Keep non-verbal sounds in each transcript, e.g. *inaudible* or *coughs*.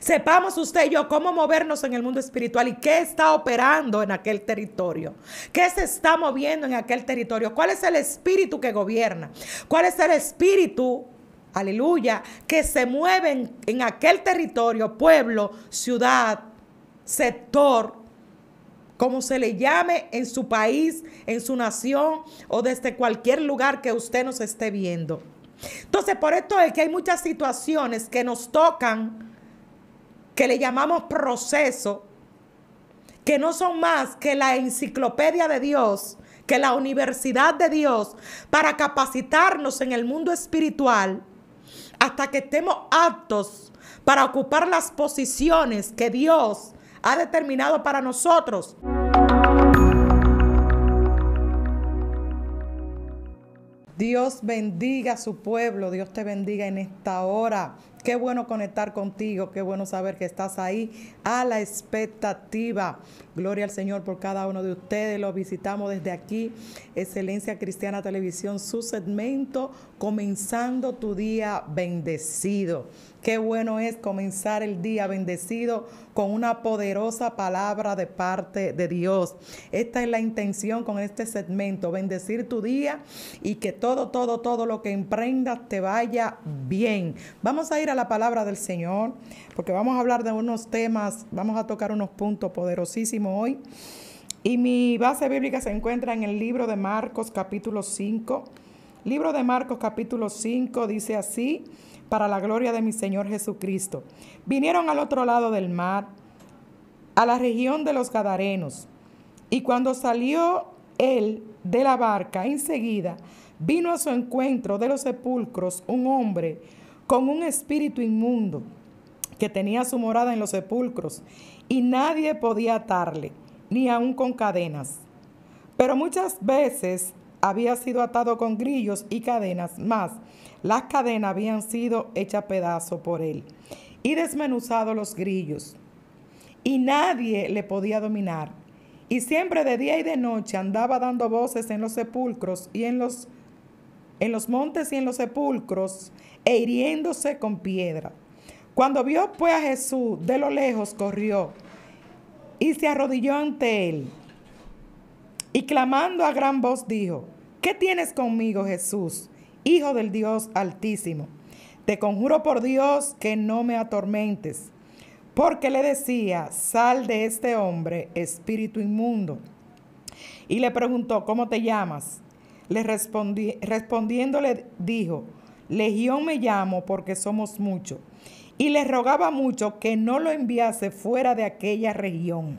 Sepamos usted y yo cómo movernos en el mundo espiritual y qué está operando en aquel territorio. ¿Qué se está moviendo en aquel territorio? ¿Cuál es el espíritu que gobierna? ¿Cuál es el espíritu aleluya, que se mueve en aquel territorio, pueblo, ciudad, sector, como se le llame en su país, en su nación o desde cualquier lugar que usted nos esté viendo. Entonces, por esto es que hay muchas situaciones que nos tocan que le llamamos proceso, que no son más que la enciclopedia de Dios, que la universidad de Dios, para capacitarnos en el mundo espiritual hasta que estemos aptos para ocupar las posiciones que Dios ha determinado para nosotros. Dios bendiga a su pueblo, Dios te bendiga en esta hora. Qué bueno conectar contigo, qué bueno saber que estás ahí a la expectativa Gloria al Señor por cada uno de ustedes. Los visitamos desde aquí, Excelencia Cristiana Televisión, su segmento, comenzando tu día bendecido. Qué bueno es comenzar el día bendecido con una poderosa palabra de parte de Dios. Esta es la intención con este segmento, bendecir tu día y que todo, todo, todo lo que emprendas te vaya bien. Vamos a ir a la palabra del Señor, porque vamos a hablar de unos temas, vamos a tocar unos puntos poderosísimos hoy. Y mi base bíblica se encuentra en el libro de Marcos capítulo 5. Libro de Marcos capítulo 5 dice así, para la gloria de mi Señor Jesucristo. Vinieron al otro lado del mar, a la región de los Gadarenos. Y cuando salió él de la barca, enseguida vino a su encuentro de los sepulcros un hombre con un espíritu inmundo que tenía su morada en los sepulcros y nadie podía atarle, ni aun con cadenas. Pero muchas veces había sido atado con grillos y cadenas, más las cadenas habían sido hechas pedazo por él y desmenuzado los grillos. Y nadie le podía dominar. Y siempre de día y de noche andaba dando voces en los sepulcros y en los, en los montes y en los sepulcros, e hiriéndose con piedra. Cuando vio pues a Jesús, de lo lejos corrió y se arrodilló ante él. Y clamando a gran voz dijo, ¿qué tienes conmigo Jesús, Hijo del Dios altísimo? Te conjuro por Dios que no me atormentes. Porque le decía, sal de este hombre, espíritu inmundo. Y le preguntó, ¿cómo te llamas? Le respondiéndole dijo, Legión me llamo porque somos muchos y le rogaba mucho que no lo enviase fuera de aquella región,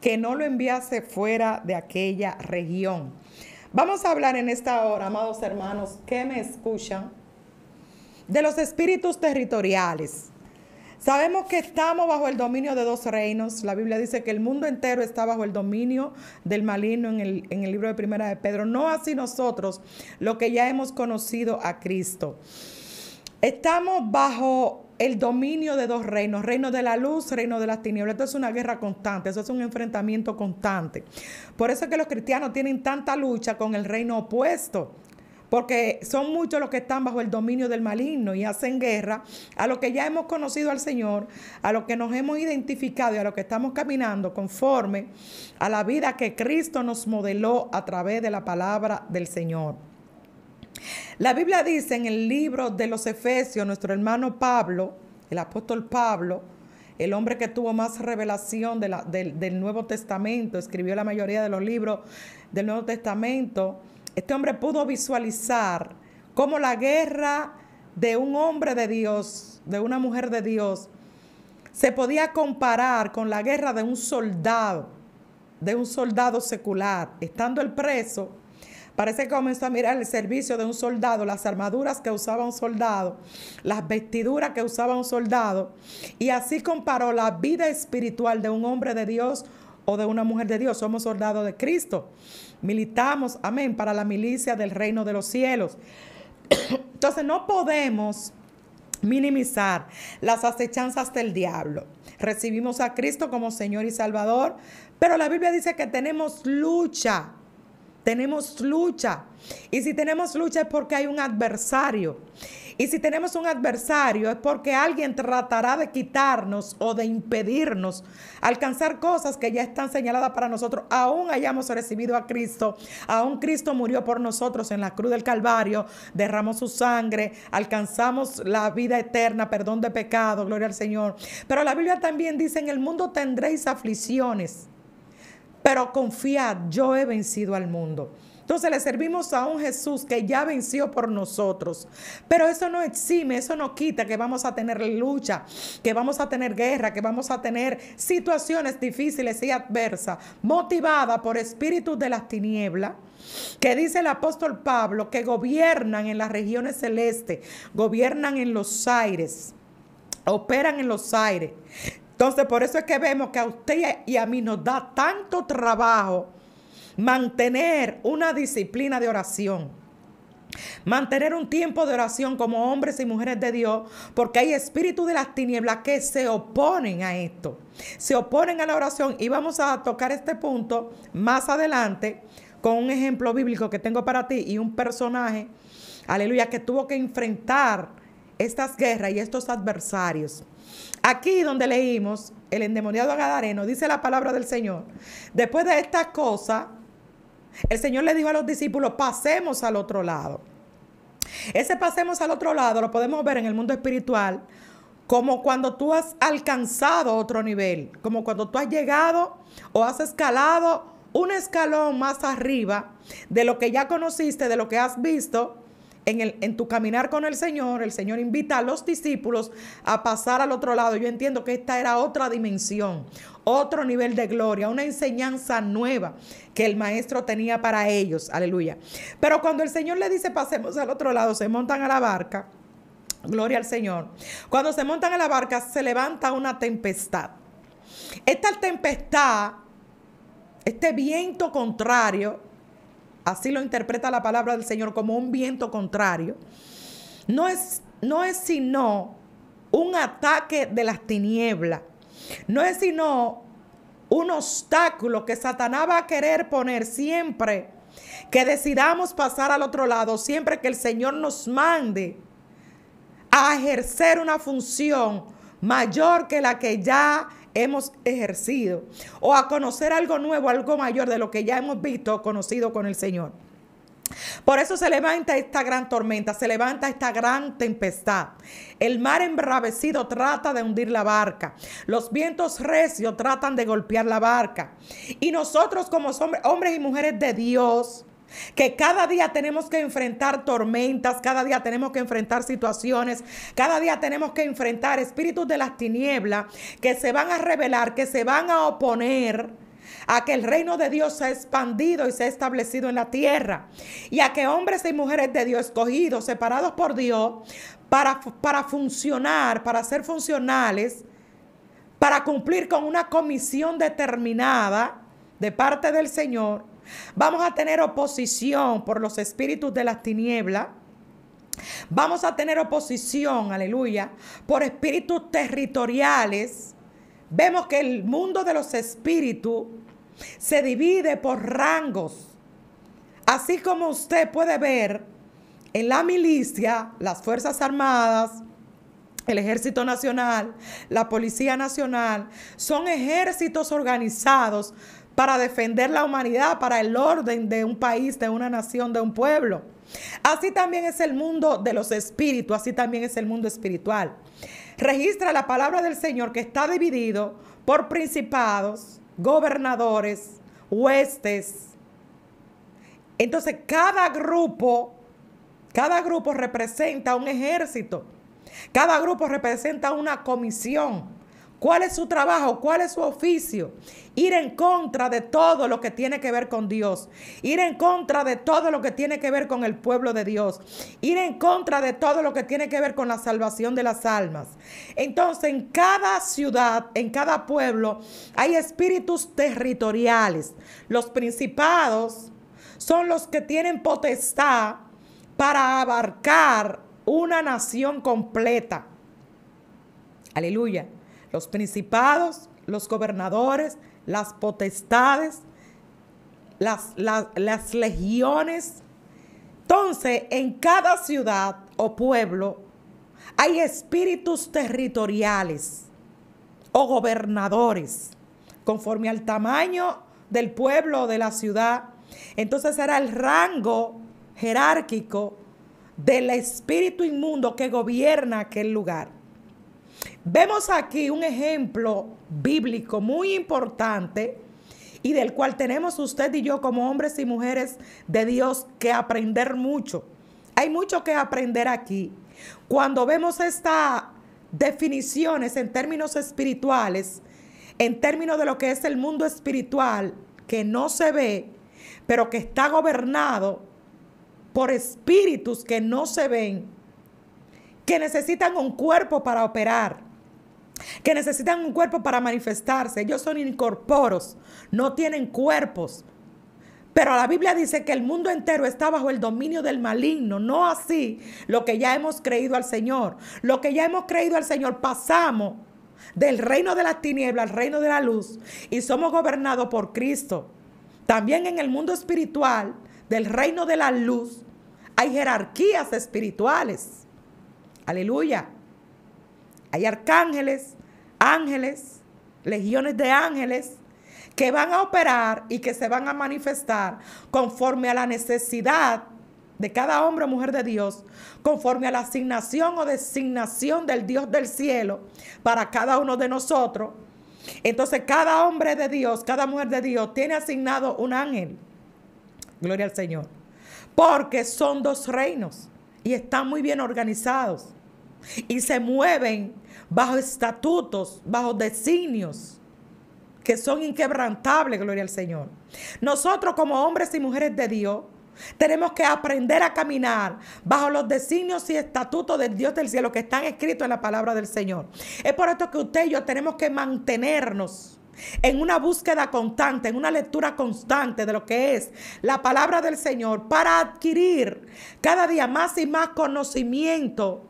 que no lo enviase fuera de aquella región. Vamos a hablar en esta hora, amados hermanos, que me escuchan, de los espíritus territoriales. Sabemos que estamos bajo el dominio de dos reinos. La Biblia dice que el mundo entero está bajo el dominio del maligno en el, en el libro de Primera de Pedro. No así nosotros, lo que ya hemos conocido a Cristo. Estamos bajo el dominio de dos reinos, reino de la luz, reino de las tinieblas. Esto es una guerra constante, eso es un enfrentamiento constante. Por eso es que los cristianos tienen tanta lucha con el reino opuesto, porque son muchos los que están bajo el dominio del maligno y hacen guerra a lo que ya hemos conocido al Señor, a lo que nos hemos identificado y a lo que estamos caminando conforme a la vida que Cristo nos modeló a través de la palabra del Señor. La Biblia dice en el libro de los Efesios, nuestro hermano Pablo, el apóstol Pablo, el hombre que tuvo más revelación del Nuevo Testamento, escribió la mayoría de los libros del Nuevo Testamento, este hombre pudo visualizar cómo la guerra de un hombre de Dios, de una mujer de Dios, se podía comparar con la guerra de un soldado, de un soldado secular, estando el preso Parece que comenzó a mirar el servicio de un soldado, las armaduras que usaba un soldado, las vestiduras que usaba un soldado, y así comparó la vida espiritual de un hombre de Dios o de una mujer de Dios. Somos soldados de Cristo. Militamos, amén, para la milicia del reino de los cielos. *coughs* Entonces no podemos minimizar las acechanzas del diablo. Recibimos a Cristo como Señor y Salvador, pero la Biblia dice que tenemos lucha tenemos lucha. Y si tenemos lucha es porque hay un adversario. Y si tenemos un adversario es porque alguien tratará de quitarnos o de impedirnos alcanzar cosas que ya están señaladas para nosotros, aún hayamos recibido a Cristo, aún Cristo murió por nosotros en la cruz del Calvario, derramó su sangre, alcanzamos la vida eterna, perdón de pecado, gloria al Señor. Pero la Biblia también dice, en el mundo tendréis aflicciones. Pero confiad, yo he vencido al mundo. Entonces le servimos a un Jesús que ya venció por nosotros. Pero eso no exime, eso no quita que vamos a tener lucha, que vamos a tener guerra, que vamos a tener situaciones difíciles y adversas, motivada por espíritus de las tinieblas, que dice el apóstol Pablo, que gobiernan en las regiones celestes, gobiernan en los aires, operan en los aires entonces, por eso es que vemos que a usted y a mí nos da tanto trabajo mantener una disciplina de oración. Mantener un tiempo de oración como hombres y mujeres de Dios, porque hay espíritus de las tinieblas que se oponen a esto, se oponen a la oración y vamos a tocar este punto más adelante con un ejemplo bíblico que tengo para ti y un personaje, aleluya, que tuvo que enfrentar estas guerras y estos adversarios. Aquí donde leímos el endemoniado Gadareno, dice la palabra del Señor. Después de estas cosas, el Señor le dijo a los discípulos, pasemos al otro lado. Ese pasemos al otro lado lo podemos ver en el mundo espiritual como cuando tú has alcanzado otro nivel, como cuando tú has llegado o has escalado un escalón más arriba de lo que ya conociste, de lo que has visto en, el, en tu caminar con el Señor, el Señor invita a los discípulos a pasar al otro lado. Yo entiendo que esta era otra dimensión, otro nivel de gloria, una enseñanza nueva que el maestro tenía para ellos. Aleluya. Pero cuando el Señor le dice pasemos al otro lado, se montan a la barca. Gloria al Señor. Cuando se montan a la barca, se levanta una tempestad. Esta tempestad, este viento contrario, así lo interpreta la palabra del Señor como un viento contrario, no es, no es sino un ataque de las tinieblas, no es sino un obstáculo que Satanás va a querer poner siempre que decidamos pasar al otro lado, siempre que el Señor nos mande a ejercer una función mayor que la que ya hemos ejercido o a conocer algo nuevo, algo mayor de lo que ya hemos visto o conocido con el Señor. Por eso se levanta esta gran tormenta, se levanta esta gran tempestad. El mar embravecido trata de hundir la barca. Los vientos recios tratan de golpear la barca. Y nosotros como hombres y mujeres de Dios, que cada día tenemos que enfrentar tormentas, cada día tenemos que enfrentar situaciones, cada día tenemos que enfrentar espíritus de las tinieblas que se van a revelar, que se van a oponer a que el reino de Dios se ha expandido y se ha establecido en la tierra, y a que hombres y mujeres de Dios escogidos, separados por Dios, para, para funcionar, para ser funcionales, para cumplir con una comisión determinada de parte del Señor, Vamos a tener oposición por los espíritus de las tinieblas. Vamos a tener oposición, aleluya, por espíritus territoriales. Vemos que el mundo de los espíritus se divide por rangos. Así como usted puede ver en la milicia, las Fuerzas Armadas, el Ejército Nacional, la Policía Nacional, son ejércitos organizados para defender la humanidad, para el orden de un país, de una nación, de un pueblo. Así también es el mundo de los espíritus, así también es el mundo espiritual. Registra la palabra del Señor que está dividido por principados, gobernadores, huestes. Entonces, cada grupo, cada grupo representa un ejército. Cada grupo representa una comisión. ¿Cuál es su trabajo? ¿Cuál es su oficio? Ir en contra de todo lo que tiene que ver con Dios. Ir en contra de todo lo que tiene que ver con el pueblo de Dios. Ir en contra de todo lo que tiene que ver con la salvación de las almas. Entonces, en cada ciudad, en cada pueblo, hay espíritus territoriales. Los principados son los que tienen potestad para abarcar una nación completa. Aleluya los principados, los gobernadores, las potestades, las, legiones. Entonces, en cada ciudad o pueblo hay espíritus territoriales o gobernadores, conforme al tamaño del pueblo o de la ciudad. Entonces era el rango jerárquico del espíritu inmundo que gobierna aquel lugar. Vemos aquí un ejemplo bíblico muy importante y del cual tenemos usted y yo como hombres y mujeres de Dios que aprender mucho. Hay mucho que aprender aquí. Cuando vemos estas definiciones en términos espirituales, en términos de lo que es el mundo espiritual, que no se ve, pero que está gobernado por espíritus que no se ven, que necesitan un cuerpo para operar que necesitan un cuerpo para manifestarse. Ellos son incorporos, no tienen cuerpos. Pero la Biblia dice que el mundo entero está bajo el dominio del maligno, no así lo que ya hemos creído al Señor. Lo que ya hemos creído al Señor pasamos del reino de las tinieblas al reino de la luz y somos gobernados por Cristo. También en el mundo espiritual, del reino de la luz, hay jerarquías espirituales. Aleluya. Hay arcángeles, ángeles, legiones de ángeles que van a operar y que se van a manifestar conforme a la necesidad de cada hombre o mujer de Dios, conforme a la asignación o designación del Dios del cielo para cada uno de nosotros. Entonces cada hombre de Dios, cada mujer de Dios tiene asignado un ángel. Gloria al Señor. Porque son dos reinos y están muy bien organizados y se mueven bajo estatutos, bajo designios que son inquebrantables, gloria al Señor. Nosotros como hombres y mujeres de Dios tenemos que aprender a caminar bajo los designios y estatutos del Dios del cielo que están escritos en la palabra del Señor. Es por esto que usted y yo tenemos que mantenernos en una búsqueda constante, en una lectura constante de lo que es la palabra del Señor para adquirir cada día más y más conocimiento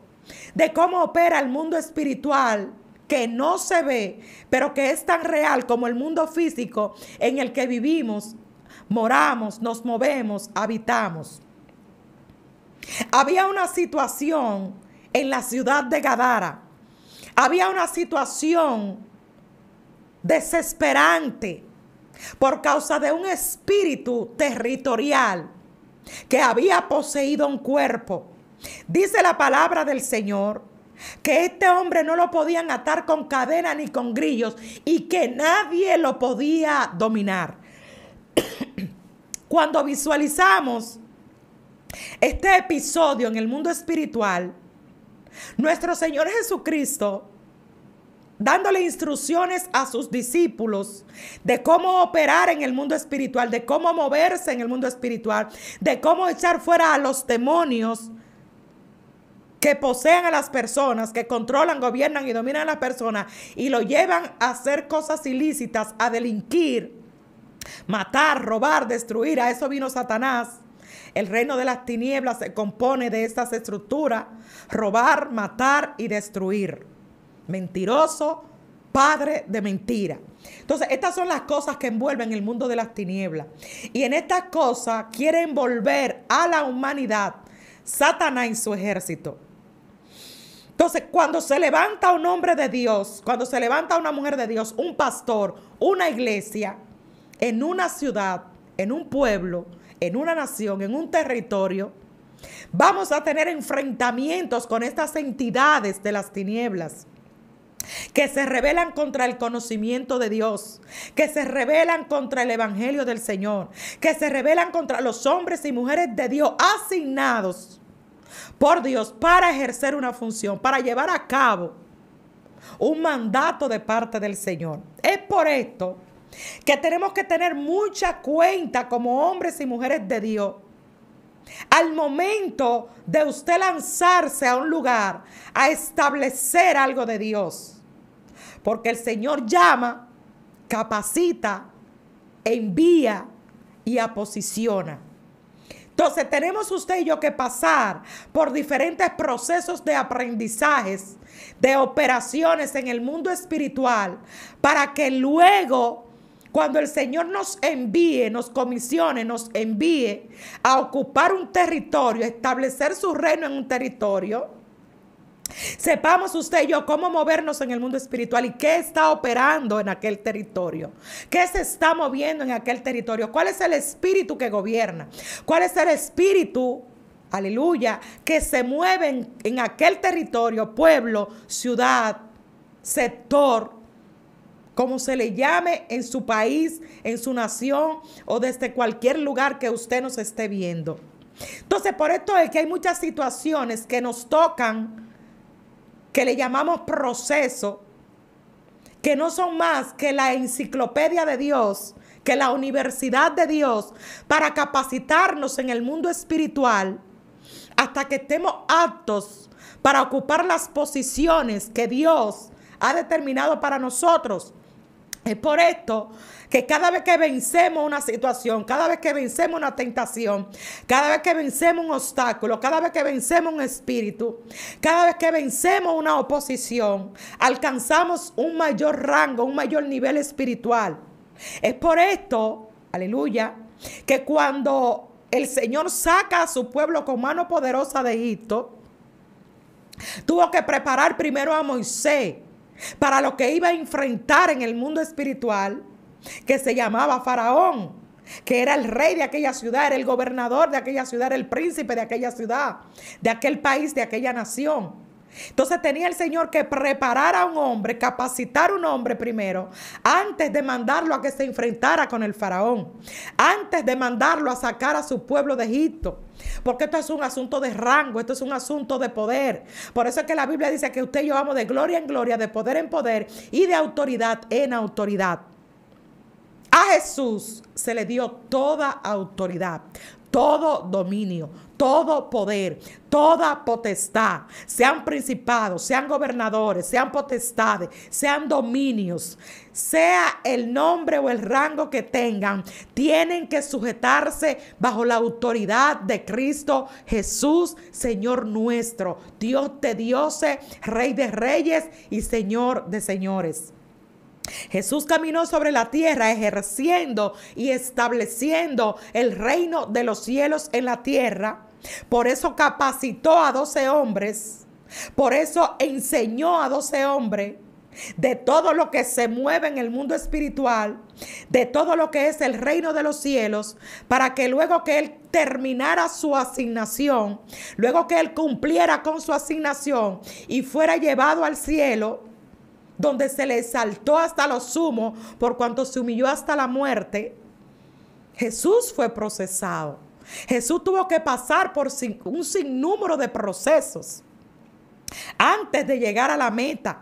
de cómo opera el mundo espiritual que no se ve, pero que es tan real como el mundo físico en el que vivimos, moramos, nos movemos, habitamos. Había una situación en la ciudad de Gadara. Había una situación desesperante por causa de un espíritu territorial que había poseído un cuerpo. Dice la palabra del Señor que este hombre no lo podían atar con cadena ni con grillos y que nadie lo podía dominar. Cuando visualizamos este episodio en el mundo espiritual, nuestro Señor Jesucristo dándole instrucciones a sus discípulos de cómo operar en el mundo espiritual, de cómo moverse en el mundo espiritual, de cómo echar fuera a los demonios, que posean a las personas, que controlan, gobiernan y dominan a las personas y lo llevan a hacer cosas ilícitas, a delinquir, matar, robar, destruir. A eso vino Satanás. El reino de las tinieblas se compone de estas estructuras, robar, matar y destruir. Mentiroso, padre de mentira. Entonces, estas son las cosas que envuelven el mundo de las tinieblas. Y en estas cosas quiere envolver a la humanidad Satanás y su ejército. Entonces, cuando se levanta un hombre de Dios, cuando se levanta una mujer de Dios, un pastor, una iglesia, en una ciudad, en un pueblo, en una nación, en un territorio, vamos a tener enfrentamientos con estas entidades de las tinieblas que se rebelan contra el conocimiento de Dios, que se rebelan contra el Evangelio del Señor, que se rebelan contra los hombres y mujeres de Dios asignados por Dios para ejercer una función, para llevar a cabo un mandato de parte del Señor. Es por esto que tenemos que tener mucha cuenta como hombres y mujeres de Dios. Al momento de usted lanzarse a un lugar a establecer algo de Dios. Porque el Señor llama, capacita, envía y aposiciona. Entonces tenemos usted y yo que pasar por diferentes procesos de aprendizajes, de operaciones en el mundo espiritual, para que luego, cuando el Señor nos envíe, nos comisione, nos envíe a ocupar un territorio, establecer su reino en un territorio, Sepamos usted y yo cómo movernos en el mundo espiritual y qué está operando en aquel territorio. ¿Qué se está moviendo en aquel territorio? ¿Cuál es el espíritu que gobierna? ¿Cuál es el espíritu, aleluya, que se mueve en, aquel territorio, pueblo, ciudad, sector? como se le llame en su país, en su nación o desde cualquier lugar que usted nos esté viendo. Entonces, por esto es que hay muchas situaciones que nos tocan que le llamamos proceso, que no son más que la enciclopedia de Dios, que la universidad de Dios, para capacitarnos en el mundo espiritual hasta que estemos aptos para ocupar las posiciones que Dios ha determinado para nosotros. Es por esto que cada vez que vencemos una situación, cada vez que vencemos una tentación, cada vez que vencemos un obstáculo, cada vez que vencemos un espíritu, cada vez que vencemos una oposición, alcanzamos un mayor rango, un mayor nivel espiritual. Es por esto, aleluya, que cuando el Señor saca a su pueblo con mano poderosa de Egipto, tuvo que preparar primero a Moisés para lo que iba a enfrentar en el mundo espiritual que se llamaba Faraón, que era el rey de aquella ciudad, era el gobernador de aquella ciudad, era el príncipe de aquella ciudad, de aquel país, de aquella nación. Entonces tenía el Señor que preparar a un hombre, capacitar a un hombre primero, antes de mandarlo a que se enfrentara con el faraón, antes de mandarlo a sacar a su pueblo de Egipto. Porque esto es un asunto de rango, esto es un asunto de poder. Por eso es que la Biblia dice que usted y yo vamos de gloria en gloria, de poder en poder y de autoridad en autoridad. A Jesús se le dio toda autoridad, todo dominio, todo poder, toda potestad, sean principados, sean gobernadores, sean potestades, sean dominios, sea el nombre o el rango que tengan, tienen que sujetarse bajo la autoridad de Cristo Jesús, Señor nuestro, Dios de dioses, Rey de reyes y Señor de señores. Jesús caminó sobre la tierra ejerciendo y estableciendo el reino de los cielos en la tierra. Por eso capacitó a doce hombres. Por eso enseñó a doce hombres de todo lo que se mueve en el mundo espiritual, de todo lo que es el reino de los cielos, para que luego que Él terminara su asignación, luego que Él cumpliera con su asignación y fuera llevado al cielo, donde se le exaltó hasta lo sumo, por cuanto se humilló hasta la muerte, Jesús fue procesado. Jesús tuvo que pasar por un sinnúmero de procesos antes de llegar a la meta,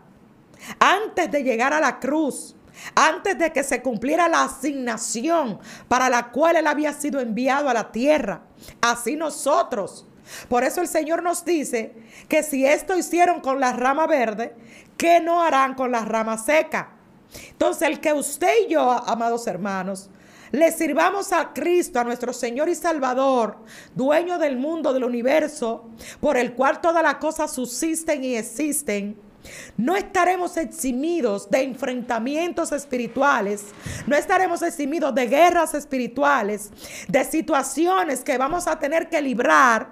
antes de llegar a la cruz, antes de que se cumpliera la asignación para la cual él había sido enviado a la tierra. Así nosotros por eso el Señor nos dice que si esto hicieron con la rama verde, ¿qué no harán con la rama seca? Entonces, el que usted y yo, amados hermanos, le sirvamos a Cristo, a nuestro Señor y Salvador, dueño del mundo, del universo, por el cual todas las cosas subsisten y existen no estaremos eximidos de enfrentamientos espirituales, no estaremos eximidos de guerras espirituales, de situaciones que vamos a tener que librar,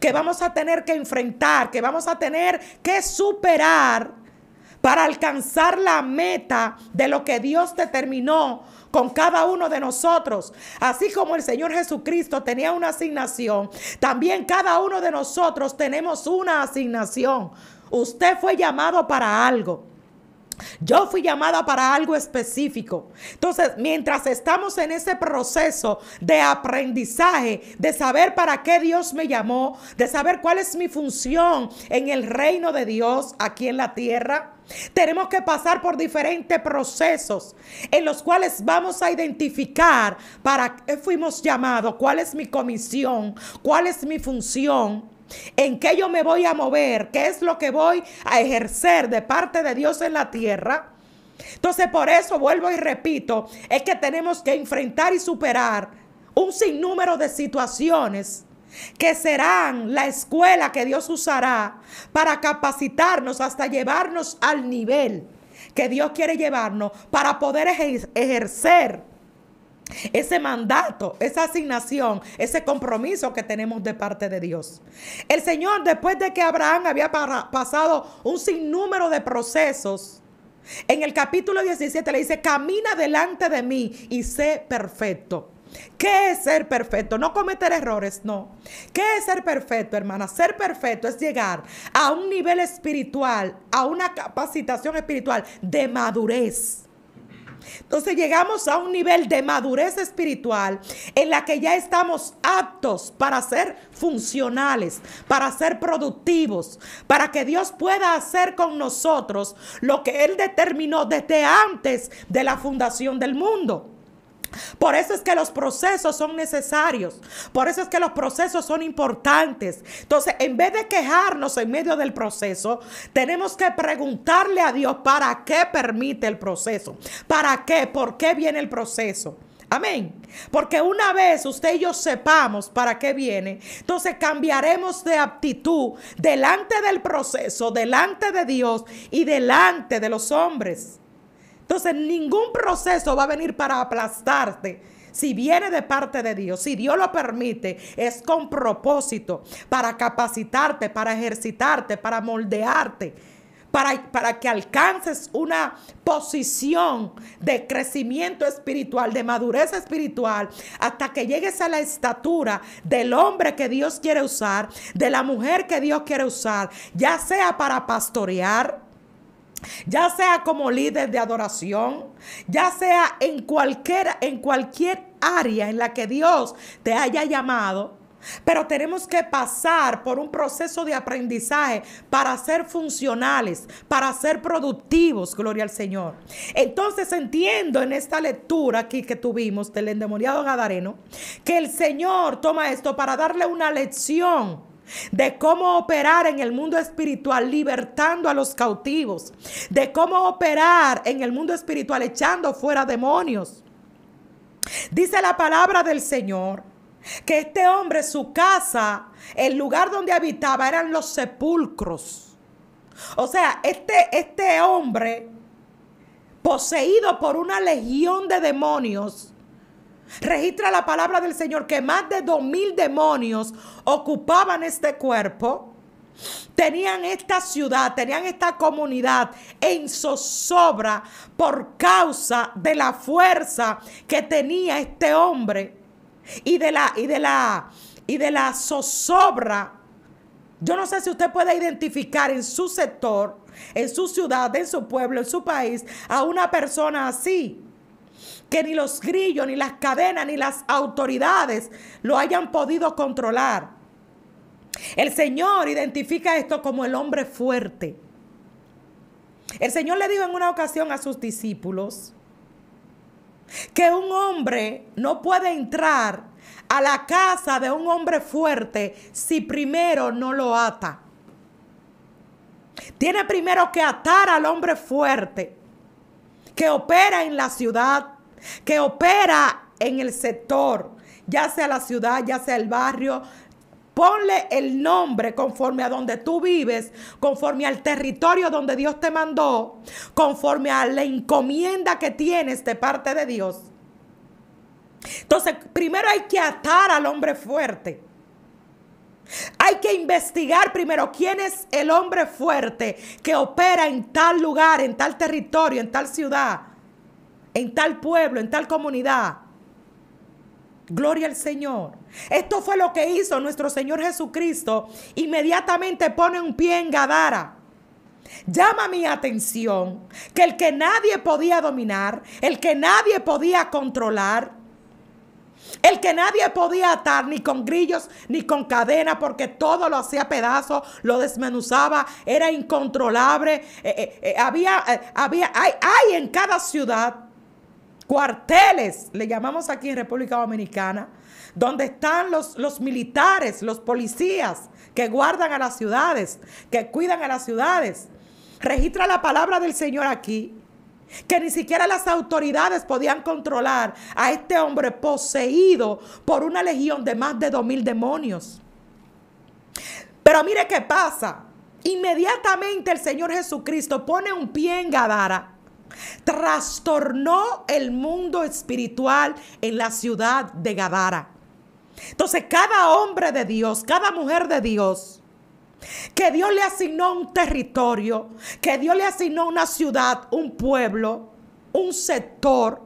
que vamos a tener que enfrentar, que vamos a tener que superar para alcanzar la meta de lo que Dios determinó con cada uno de nosotros. Así como el Señor Jesucristo tenía una asignación, también cada uno de nosotros tenemos una asignación. Usted fue llamado para algo. Yo fui llamada para algo específico. Entonces, mientras estamos en ese proceso de aprendizaje, de saber para qué Dios me llamó, de saber cuál es mi función en el reino de Dios aquí en la tierra, tenemos que pasar por diferentes procesos en los cuales vamos a identificar para qué fuimos llamados, cuál es mi comisión, cuál es mi función en qué yo me voy a mover, qué es lo que voy a ejercer de parte de Dios en la tierra. Entonces por eso vuelvo y repito, es que tenemos que enfrentar y superar un sinnúmero de situaciones que serán la escuela que Dios usará para capacitarnos hasta llevarnos al nivel que Dios quiere llevarnos para poder ejercer ese mandato, esa asignación, ese compromiso que tenemos de parte de Dios. El Señor, después de que Abraham había pasado un sinnúmero de procesos, en el capítulo 17 le dice, camina delante de mí y sé perfecto. ¿Qué es ser perfecto? No cometer errores, no. ¿Qué es ser perfecto, hermana? Ser perfecto es llegar a un nivel espiritual, a una capacitación espiritual de madurez entonces llegamos a un nivel de madurez espiritual en la que ya estamos aptos para ser funcionales, para ser productivos, para que Dios pueda hacer con nosotros lo que Él determinó desde antes de la fundación del mundo. Por eso es que los procesos son necesarios. Por eso es que los procesos son importantes. Entonces, en vez de quejarnos en medio del proceso, tenemos que preguntarle a Dios para qué permite el proceso. ¿Para qué? ¿Por qué viene el proceso? Amén. Porque una vez usted y yo sepamos para qué viene, entonces cambiaremos de actitud delante del proceso, delante de Dios y delante de los hombres. Entonces ningún proceso va a venir para aplastarte. Si viene de parte de Dios, si Dios lo permite, es con propósito para capacitarte, para ejercitarte, para moldearte. Para, para, que alcances una posición de crecimiento espiritual, de madurez espiritual, hasta que llegues a la estatura del hombre que Dios quiere usar, de la mujer que Dios quiere usar, ya sea para pastorear, ya sea como líder de adoración, ya sea en cualquier, en cualquier área en la que Dios te haya llamado, pero tenemos que pasar por un proceso de aprendizaje para ser funcionales, para ser productivos, gloria al Señor. Entonces entiendo en esta lectura aquí que tuvimos del endemoniado Gadareno, que el Señor toma esto para darle una lección de cómo operar en el mundo espiritual libertando a los cautivos, de cómo operar en el mundo espiritual echando fuera demonios. Dice la palabra del Señor que este hombre, su casa, el lugar donde habitaba eran los sepulcros. O sea, este, este hombre, poseído por una legión de demonios, Registra la palabra del Señor que más de dos mil demonios ocupaban este cuerpo, tenían esta ciudad, tenían esta comunidad en zozobra por causa de la fuerza que tenía este hombre y de la y de la y de la zozobra. Yo no sé si usted puede identificar en su sector, en su ciudad, en su pueblo, en su país a una persona así que ni los grillos, ni las cadenas, ni las autoridades lo hayan podido controlar. El Señor identifica esto como el hombre fuerte. El Señor le dijo en una ocasión a sus discípulos que un hombre no puede entrar a la casa de un hombre fuerte si primero no lo ata. Tiene primero que atar al hombre fuerte que opera en la ciudad, que opera en el sector, ya sea la ciudad, ya sea el barrio, Ponle el nombre conforme a donde tú vives, conforme al territorio donde Dios te mandó, conforme a la encomienda que tienes de parte de Dios. Entonces, primero hay que atar al hombre fuerte. Hay que investigar primero quién es el hombre fuerte que opera en tal lugar, en tal territorio, en tal ciudad en tal pueblo, en tal comunidad. Gloria al Señor. Esto fue lo que hizo nuestro Señor Jesucristo. Inmediatamente pone un pie en Gadara. Llama mi atención que el que nadie podía dominar, el que nadie podía controlar, el que nadie podía atar ni con grillos ni con cadena porque todo lo hacía pedazos, lo desmenuzaba, era incontrolable. Eh, eh, eh, había, había, hay, hay en cada ciudad cuarteles, le llamamos aquí en República Dominicana, donde están los, los militares, los policías que guardan a las ciudades, que cuidan a las ciudades. Registra la palabra del Señor aquí, que ni siquiera las autoridades podían controlar a este hombre poseído por una legión de más de dos mil demonios. Pero mire qué pasa. Inmediatamente el Señor Jesucristo pone un pie en Gadara trastornó el mundo espiritual en la ciudad de Gadara. Entonces, cada hombre de Dios, cada mujer de Dios, que Dios le asignó un territorio, que Dios le asignó una ciudad, un pueblo, un sector,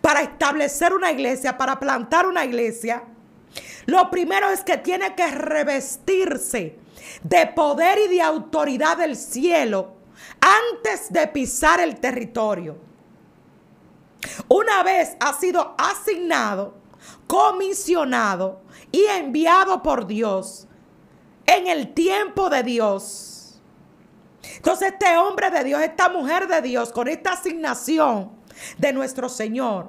para establecer una iglesia, para plantar una iglesia, lo primero es que tiene que revestirse de poder y de autoridad del cielo antes de pisar el territorio. Una vez ha sido asignado, comisionado y enviado por Dios en el tiempo de Dios. Entonces este hombre de Dios, esta mujer de Dios, con esta asignación de nuestro Señor,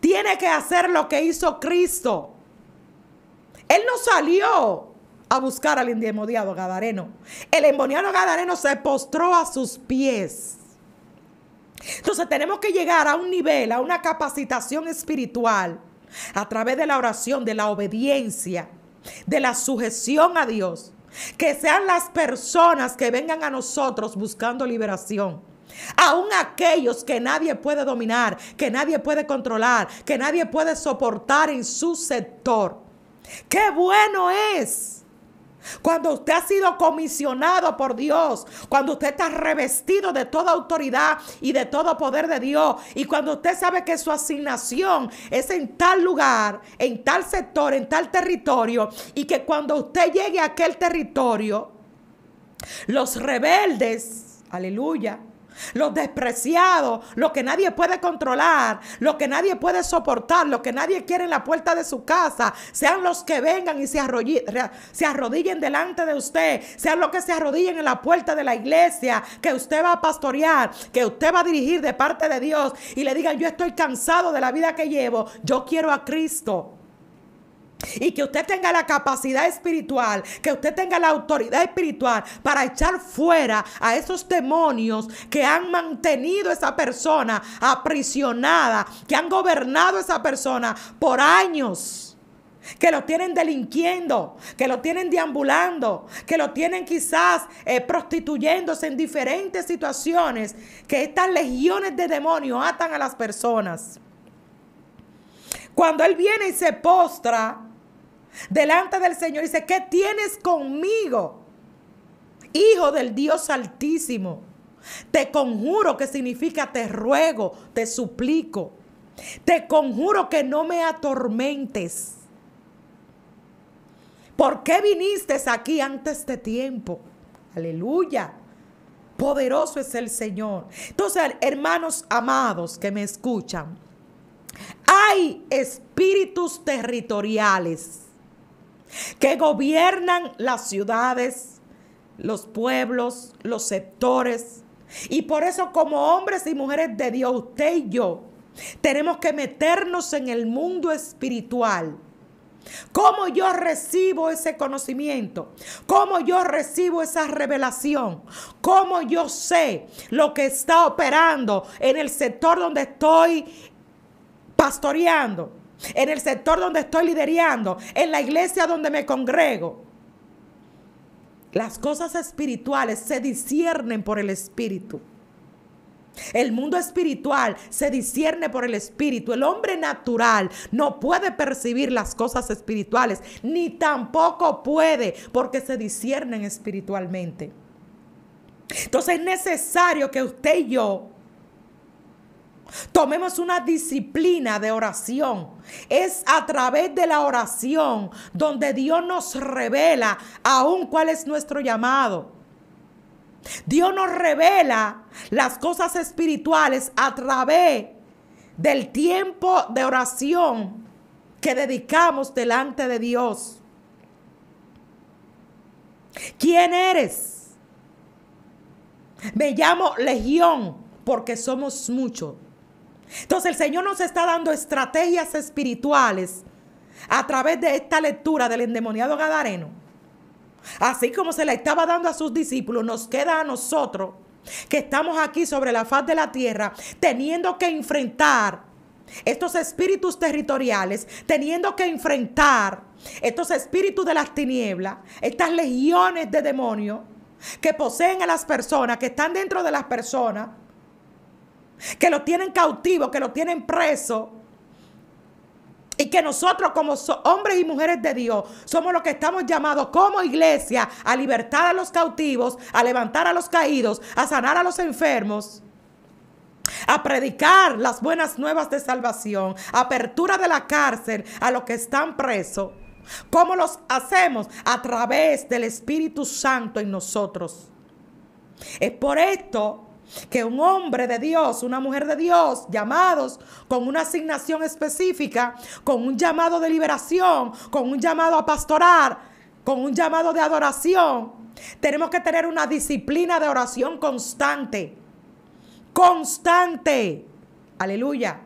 tiene que hacer lo que hizo Cristo. Él no salió a buscar al endemoniado Gadareno. El endemoniado Gadareno se postró a sus pies. Entonces tenemos que llegar a un nivel, a una capacitación espiritual, a través de la oración, de la obediencia, de la sujeción a Dios. Que sean las personas que vengan a nosotros buscando liberación. Aún aquellos que nadie puede dominar, que nadie puede controlar, que nadie puede soportar en su sector. Qué bueno es cuando usted ha sido comisionado por Dios, cuando usted está revestido de toda autoridad y de todo poder de Dios, y cuando usted sabe que su asignación es en tal lugar, en tal sector, en tal territorio, y que cuando usted llegue a aquel territorio, los rebeldes, aleluya, los despreciados, los que nadie puede controlar, los que nadie puede soportar, los que nadie quiere en la puerta de su casa, sean los que vengan y se, se arrodillen delante de usted, sean los que se arrodillen en la puerta de la iglesia que usted va a pastorear, que usted va a dirigir de parte de Dios y le digan, yo estoy cansado de la vida que llevo, yo quiero a Cristo y que usted tenga la capacidad espiritual, que usted tenga la autoridad espiritual para echar fuera a esos demonios que han mantenido a esa persona aprisionada, que han gobernado a esa persona por años. Que lo tienen delinquiendo, que lo tienen deambulando, que lo tienen quizás eh, prostituyéndose en diferentes situaciones, que estas legiones de demonios atan a las personas. Cuando Él viene y se postra delante del Señor dice, ¿qué tienes conmigo? Hijo del Dios altísimo. Te conjuro que significa te ruego, te suplico. Te conjuro que no me atormentes. ¿Por qué viniste aquí antes de tiempo? Aleluya. Poderoso es el Señor. Entonces, hermanos amados que me escuchan, hay espíritus territoriales que gobiernan las ciudades, los pueblos, los sectores. Y por eso como hombres y mujeres de Dios, usted y yo, tenemos que meternos en el mundo espiritual. ¿Cómo yo recibo ese conocimiento? ¿Cómo yo recibo esa revelación? ¿Cómo yo sé lo que está operando en el sector donde estoy pastoreando? en el sector donde estoy liderando, en la iglesia donde me congrego. Las cosas espirituales se disciernen por el espíritu. El mundo espiritual se discierne por el espíritu. El hombre natural no puede percibir las cosas espirituales, ni tampoco puede, porque se disciernen espiritualmente. Entonces es necesario que usted y yo Tomemos una disciplina de oración. Es a través de la oración donde Dios nos revela aún cuál es nuestro llamado. Dios nos revela las cosas espirituales a través del tiempo de oración que dedicamos delante de Dios. ¿Quién eres? Me llamo Legión porque somos muchos. Entonces el Señor nos está dando estrategias espirituales a través de esta lectura del endemoniado Gadareno. Así como se la estaba dando a sus discípulos, nos queda a nosotros que estamos aquí sobre la faz de la tierra teniendo que enfrentar estos espíritus territoriales, teniendo que enfrentar estos espíritus de las tinieblas, estas legiones de demonios que poseen a las personas, que están dentro de las personas que lo tienen cautivo, que lo tienen preso. Y que nosotros como hombres y mujeres de Dios somos los que estamos llamados como iglesia a libertar a los cautivos, a levantar a los caídos, a sanar a los enfermos, a predicar las buenas nuevas de salvación, apertura de la cárcel a los que están presos. ¿Cómo los hacemos? A través del Espíritu Santo en nosotros. Es por esto que un hombre de Dios, una mujer de Dios, llamados con una asignación específica, con un llamado de liberación, con un llamado a pastorar, con un llamado de adoración, tenemos que tener una disciplina de oración constante. Constante. Aleluya.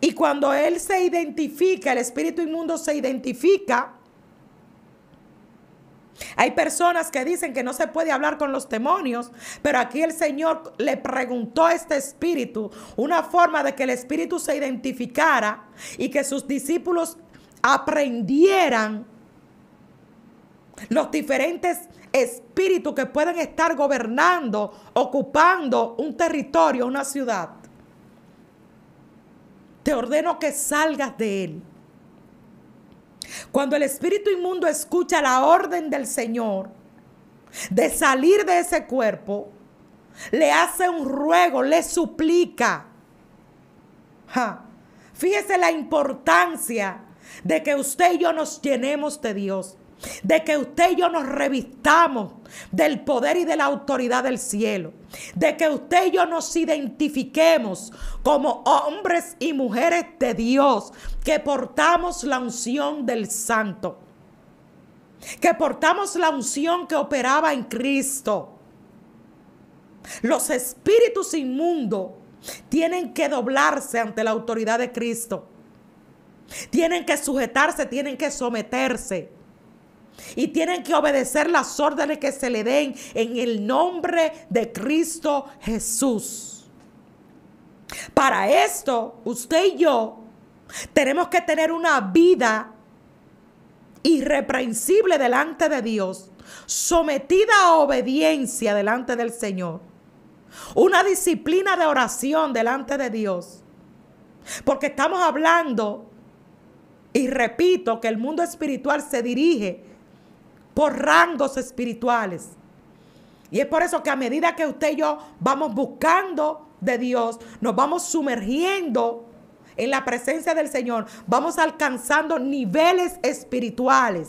Y cuando Él se identifica, el espíritu inmundo se identifica, hay personas que dicen que no se puede hablar con los demonios, pero aquí el Señor le preguntó a este espíritu una forma de que el espíritu se identificara y que sus discípulos aprendieran los diferentes espíritus que pueden estar gobernando, ocupando un territorio, una ciudad. Te ordeno que salgas de él. Cuando el espíritu inmundo escucha la orden del Señor de salir de ese cuerpo, le hace un ruego, le suplica. Fíjese la importancia de que usted y yo nos llenemos de Dios de que usted y yo nos revistamos del poder y de la autoridad del cielo, de que usted y yo nos identifiquemos como hombres y mujeres de Dios, que portamos la unción del santo, que portamos la unción que operaba en Cristo. Los espíritus inmundos tienen que doblarse ante la autoridad de Cristo. Tienen que sujetarse, tienen que someterse y tienen que obedecer las órdenes que se le den en el nombre de Cristo Jesús. Para esto, usted y yo tenemos que tener una vida irreprensible delante de Dios, sometida a obediencia delante del Señor. Una disciplina de oración delante de Dios. Porque estamos hablando, y repito, que el mundo espiritual se dirige por rangos espirituales. Y es por eso que a medida que usted y yo vamos buscando de Dios, nos vamos sumergiendo en la presencia del Señor, vamos alcanzando niveles espirituales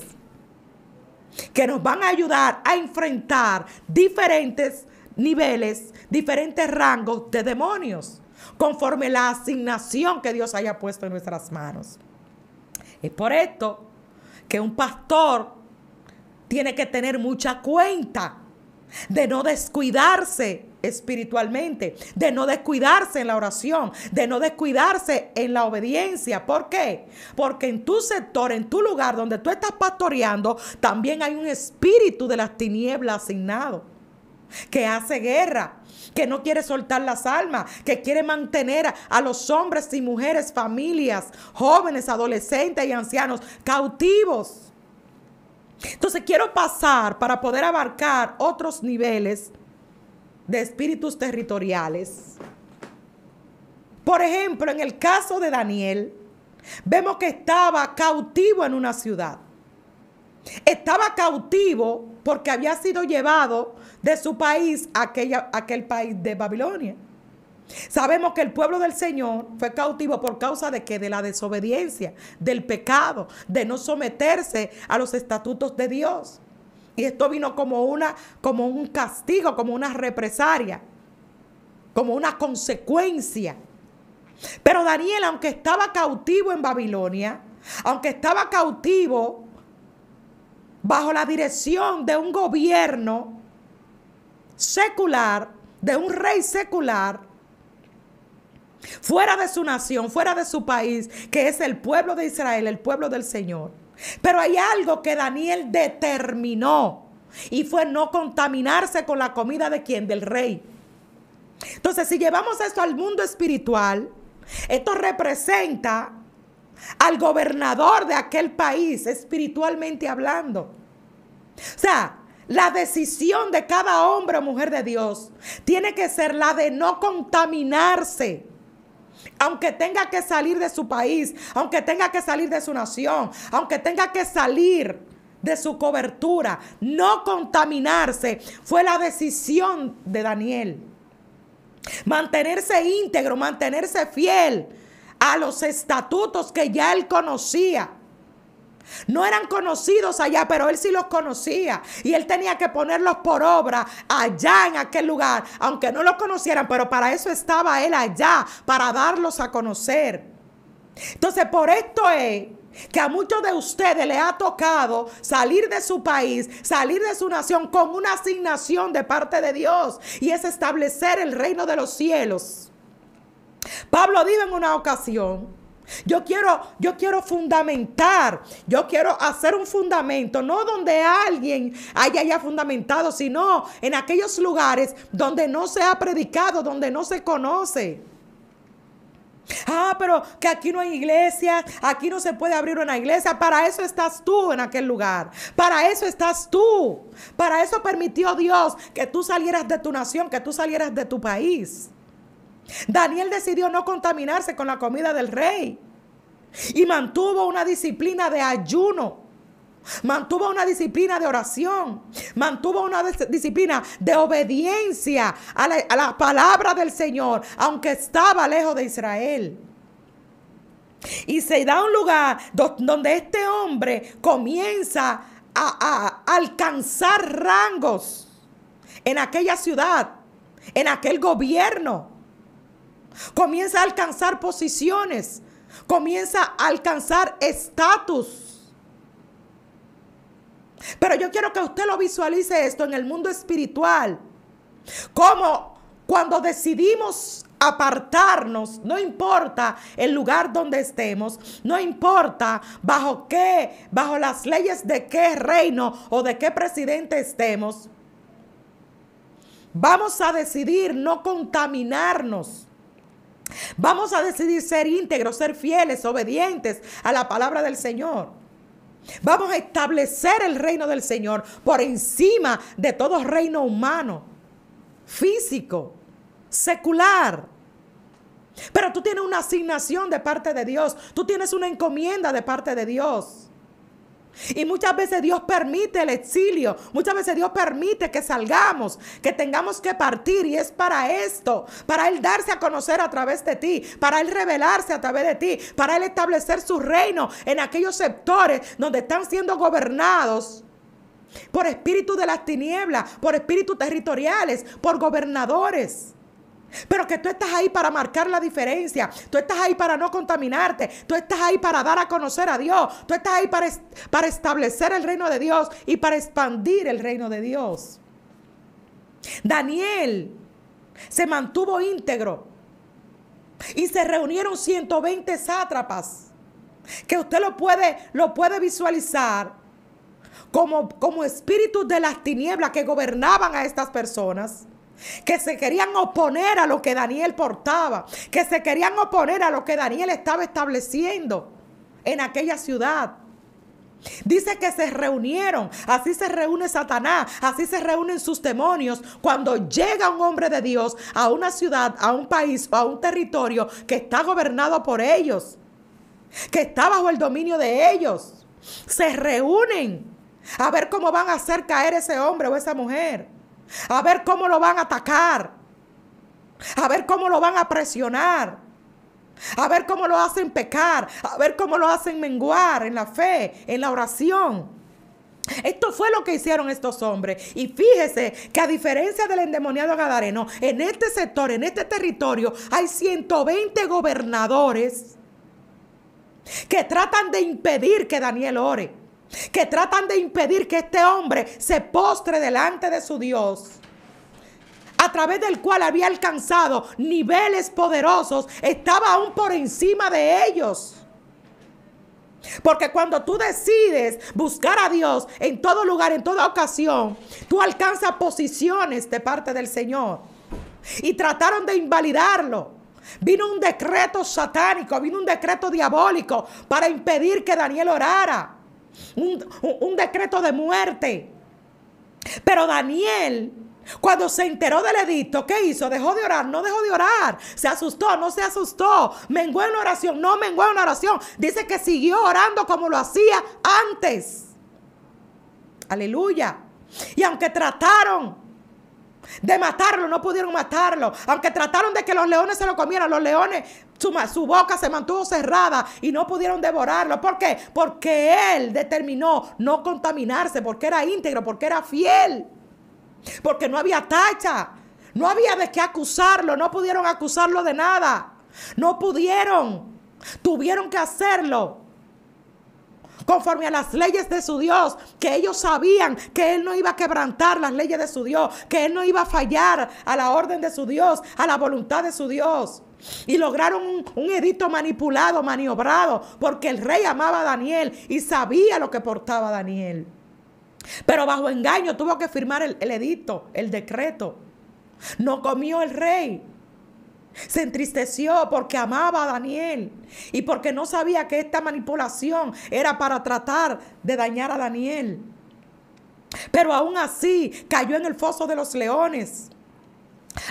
que nos van a ayudar a enfrentar diferentes niveles, diferentes rangos de demonios, conforme la asignación que Dios haya puesto en nuestras manos. Es por esto que un pastor tiene que tener mucha cuenta de no descuidarse espiritualmente, de no descuidarse en la oración, de no descuidarse en la obediencia. ¿Por qué? Porque en tu sector, en tu lugar donde tú estás pastoreando, también hay un espíritu de las tinieblas asignado que hace guerra, que no quiere soltar las almas, que quiere mantener a los hombres y mujeres, familias, jóvenes, adolescentes y ancianos cautivos entonces quiero pasar para poder abarcar otros niveles de espíritus territoriales. Por ejemplo, en el caso de Daniel, vemos que estaba cautivo en una ciudad. Estaba cautivo porque había sido llevado de su país a aquel país de Babilonia. Sabemos que el pueblo del Señor fue cautivo por causa de que de la desobediencia, del pecado, de no someterse a los estatutos de Dios. Y esto vino como una como un castigo, como una represalia, como una consecuencia. Pero Daniel, aunque estaba cautivo en Babilonia, aunque estaba cautivo bajo la dirección de un gobierno secular, de un rey secular, fuera de su nación, fuera de su país, que es el pueblo de Israel, el pueblo del Señor. Pero hay algo que Daniel determinó y fue no contaminarse con la comida de quien, del rey. Entonces, si llevamos esto al mundo espiritual, esto representa al gobernador de aquel país, espiritualmente hablando. O sea, la decisión de cada hombre o mujer de Dios tiene que ser la de no contaminarse aunque tenga que salir de su país, aunque tenga que salir de su nación, aunque tenga que salir de su cobertura, no contaminarse, fue la decisión de Daniel. Mantenerse íntegro, mantenerse fiel a los estatutos que ya él conocía. No eran conocidos allá, pero él sí los conocía. Y él tenía que ponerlos por obra allá en aquel lugar, aunque no los conocieran, pero para eso estaba él allá, para darlos a conocer. Entonces, por esto es que a muchos de ustedes le ha tocado salir de su país, salir de su nación con una asignación de parte de Dios y es establecer el reino de los cielos. Pablo dijo en una ocasión yo quiero, yo quiero fundamentar, yo quiero hacer un fundamento, no donde alguien haya ya fundamentado, sino en aquellos lugares donde no se ha predicado, donde no se conoce. Ah, pero que aquí no hay iglesia, aquí no se puede abrir una iglesia. Para eso estás tú en aquel lugar. Para eso estás tú. Para eso permitió Dios que tú salieras de tu nación, que tú salieras de tu país. Daniel decidió no contaminarse con la comida del rey y mantuvo una disciplina de ayuno. Mantuvo una disciplina de oración, mantuvo una disciplina de obediencia a la, palabra del Señor, aunque estaba lejos de Israel. Y se da un lugar donde este hombre comienza a, alcanzar rangos en aquella ciudad, en aquel gobierno. Comienza a alcanzar posiciones. Comienza a alcanzar estatus. Pero yo quiero que usted lo visualice esto en el mundo espiritual. Como cuando decidimos apartarnos, no importa el lugar donde estemos, no importa bajo qué, bajo las leyes de qué reino o de qué presidente estemos, vamos a decidir no contaminarnos Vamos a decidir ser íntegros, ser fieles, obedientes a la palabra del Señor. Vamos a establecer el reino del Señor por encima de todo reino humano, físico, secular. Pero tú tienes una asignación de parte de Dios, tú tienes una encomienda de parte de Dios. Y muchas veces Dios permite el exilio, muchas veces Dios permite que salgamos, que tengamos que partir y es para esto, para Él darse a conocer a través de ti, para Él revelarse a través de ti, para Él establecer su reino en aquellos sectores donde están siendo gobernados por espíritus de las tinieblas, por espíritus territoriales, por gobernadores pero que tú estás ahí para marcar la diferencia, tú estás ahí para no contaminarte, tú estás ahí para dar a conocer a Dios, tú estás ahí para, para establecer el reino de Dios y para expandir el reino de Dios. Daniel se mantuvo íntegro y se reunieron 120 sátrapas, que usted lo puede, lo puede visualizar como, como espíritus de las tinieblas que gobernaban a estas personas que se querían oponer a lo que Daniel portaba, que se querían oponer a lo que Daniel estaba estableciendo en aquella ciudad. Dice que se reunieron, así se reúne Satanás, así se reúnen sus demonios cuando llega un hombre de Dios a una ciudad, a un país a un territorio que está gobernado por ellos, que está bajo el dominio de ellos. Se reúnen a ver cómo van a hacer caer ese hombre o esa mujer a ver cómo lo van a atacar, a ver cómo lo van a presionar, a ver cómo lo hacen pecar, a ver cómo lo hacen menguar en la fe, en la oración. Esto fue lo que hicieron estos hombres. Y fíjese que a diferencia del endemoniado Gadareno, en este sector, en este territorio, hay 120 gobernadores que tratan de impedir que Daniel ore que tratan de impedir que este hombre se postre delante de su Dios, a través del cual había alcanzado niveles poderosos, estaba aún por encima de ellos. Porque cuando tú decides buscar a Dios en todo lugar, en toda ocasión, tú alcanzas posiciones de parte del Señor. Y trataron de invalidarlo. Vino un decreto satánico, vino un decreto diabólico para impedir que Daniel orara un, decreto de muerte. Pero Daniel cuando se enteró del edicto, ¿qué hizo? Dejó de orar, no dejó de orar. Se asustó, no se asustó. Menguó en oración, no menguó en oración. Dice que siguió orando como lo hacía antes. Aleluya. Y aunque trataron de matarlo, no pudieron matarlo. Aunque trataron de que los leones se lo comieran, los leones, su, boca se mantuvo cerrada y no pudieron devorarlo. ¿Por qué? Porque él determinó no contaminarse, porque era íntegro, porque era fiel, porque no había tacha, no había de qué acusarlo, no pudieron acusarlo de nada, no pudieron, tuvieron que hacerlo conforme a las leyes de su Dios, que ellos sabían que Él no iba a quebrantar las leyes de su Dios, que Él no iba a fallar a la orden de su Dios, a la voluntad de su Dios. Y lograron un, edicto manipulado, maniobrado, porque el rey amaba a Daniel y sabía lo que portaba Daniel. Pero bajo engaño tuvo que firmar el edicto, el decreto. No comió el rey. Se entristeció porque amaba a Daniel y porque no sabía que esta manipulación era para tratar de dañar a Daniel. Pero aún así cayó en el foso de los leones.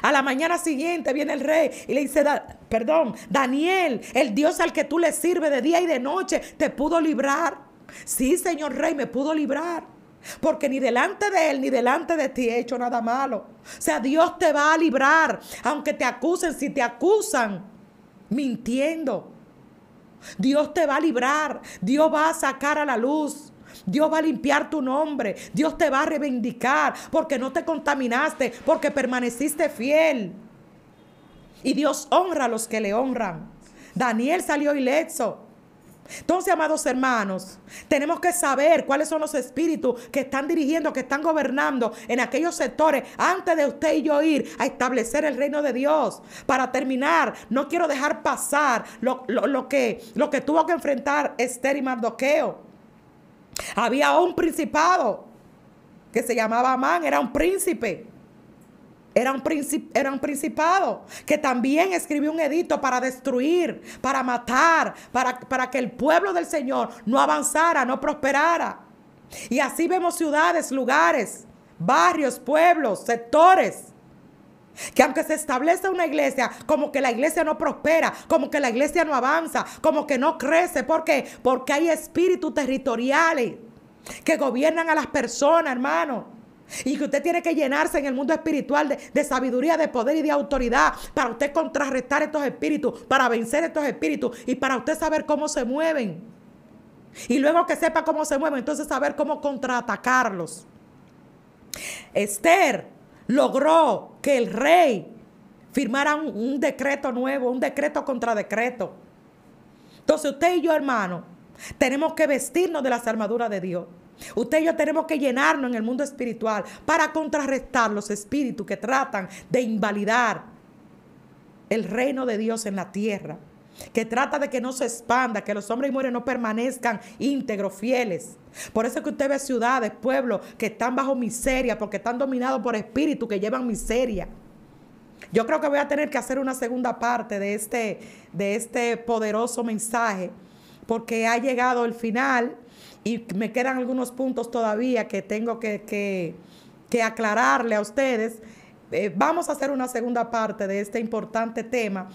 A la mañana siguiente viene el rey y le dice, perdón, Daniel, el Dios al que tú le sirves de día y de noche, te pudo librar. Sí, señor rey, me pudo librar. Porque ni delante de Él, ni delante de ti he hecho nada malo. O sea, Dios te va a librar, aunque te acusen, si te acusan, mintiendo. Dios te va a librar, Dios va a sacar a la luz. Dios va a limpiar tu nombre, Dios te va a reivindicar porque no te contaminaste, porque permaneciste fiel. Y Dios honra a los que le honran. Daniel salió ileso, entonces, amados hermanos, tenemos que saber cuáles son los espíritus que están dirigiendo, que están gobernando en aquellos sectores antes de usted y yo ir a establecer el reino de Dios. Para terminar, no quiero dejar pasar lo, que, lo que tuvo que enfrentar Esther y Mardoqueo. Había un principado que se llamaba Amán, era un príncipe. Era un, principado que también escribió un edicto para destruir, para matar, para, para que el pueblo del Señor no avanzara, no prosperara. Y así vemos ciudades, lugares, barrios, pueblos, sectores. Que aunque se establece una iglesia, como que la iglesia no prospera, como que la iglesia no avanza, como que no crece. ¿Por qué? Porque hay espíritus territoriales que gobiernan a las personas, hermano. Y que usted tiene que llenarse en el mundo espiritual de, sabiduría, de poder y de autoridad para usted contrarrestar estos espíritus, para vencer estos espíritus y para usted saber cómo se mueven. Y luego que sepa cómo se mueven, entonces saber cómo contraatacarlos. Esther logró que el rey firmara un, un decreto nuevo, un decreto contra decreto. Entonces usted y yo, hermano, tenemos que vestirnos de las armaduras de Dios. Usted y yo tenemos que llenarnos en el mundo espiritual para contrarrestar los espíritus que tratan de invalidar el reino de Dios en la tierra, que trata de que no se expanda, que los hombres y mujeres no permanezcan íntegros, fieles. Por eso es que usted ve ciudades, pueblos que están bajo miseria, porque están dominados por espíritus que llevan miseria. Yo creo que voy a tener que hacer una segunda parte de este, de este poderoso mensaje, porque ha llegado el final y me quedan algunos puntos todavía que tengo que, aclararle a ustedes. Eh, vamos a hacer una segunda parte de este importante tema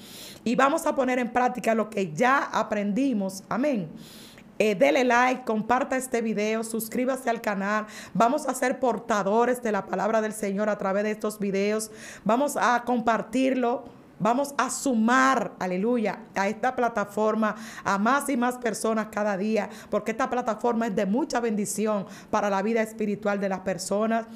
y vamos a poner en práctica lo que ya aprendimos. Amén. Eh, dele like, comparta este video, suscríbase al canal. Vamos a ser portadores de la palabra del Señor a través de estos videos. Vamos a compartirlo Vamos a sumar, aleluya, a esta plataforma a más y más personas cada día, porque esta plataforma es de mucha bendición para la vida espiritual de las personas.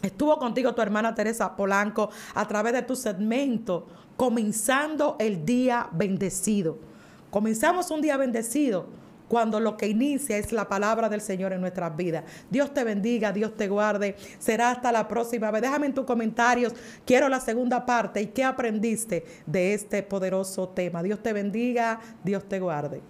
Estuvo contigo tu hermana Teresa Polanco a través de tu segmento, comenzando el día bendecido. Comenzamos un día bendecido cuando lo que inicia es la palabra del Señor en nuestras vidas. Dios te bendiga, Dios te guarde. Será hasta la próxima vez. Déjame en tus comentarios. Quiero la segunda parte y qué aprendiste de este poderoso tema. Dios te bendiga, Dios te guarde.